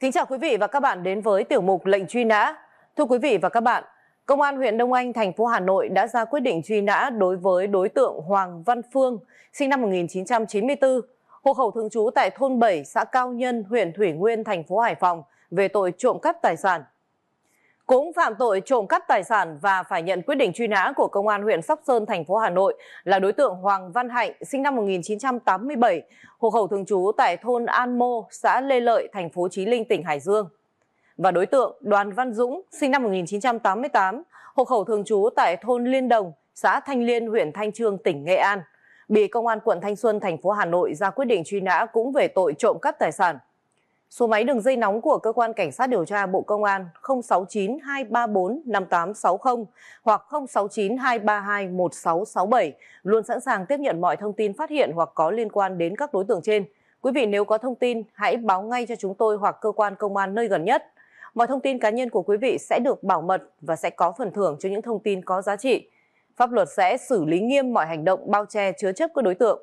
Kính chào quý vị và các bạn đến với tiểu mục lệnh truy nã. Thưa quý vị và các bạn, Công an huyện Đông Anh, thành phố Hà Nội đã ra quyết định truy nã đối với đối tượng Hoàng Văn Phương, sinh năm 1994, hộ khẩu thường trú tại thôn 7, xã Cao Nhân, huyện Thủy Nguyên, thành phố Hải Phòng về tội trộm cắp tài sản cũng phạm tội trộm cắp tài sản và phải nhận quyết định truy nã của công an huyện sóc sơn thành phố hà nội là đối tượng hoàng văn hạnh sinh năm 1987 hộ khẩu thường trú tại thôn an mô xã lê lợi thành phố trí linh tỉnh hải dương và đối tượng đoàn văn dũng sinh năm 1988 hộ khẩu thường trú tại thôn liên đồng xã thanh liên huyện thanh trương tỉnh nghệ an bị công an quận thanh xuân thành phố hà nội ra quyết định truy nã cũng về tội trộm cắp tài sản số máy đường dây nóng của cơ quan cảnh sát điều tra bộ công an sáu mươi chín hoặc sáu mươi chín luôn sẵn sàng tiếp nhận mọi thông tin phát hiện hoặc có liên quan đến các đối tượng trên quý vị nếu có thông tin hãy báo ngay cho chúng tôi hoặc cơ quan công an nơi gần nhất mọi thông tin cá nhân của quý vị sẽ được bảo mật và sẽ có phần thưởng cho những thông tin có giá trị pháp luật sẽ xử lý nghiêm mọi hành động bao che chứa chấp các đối tượng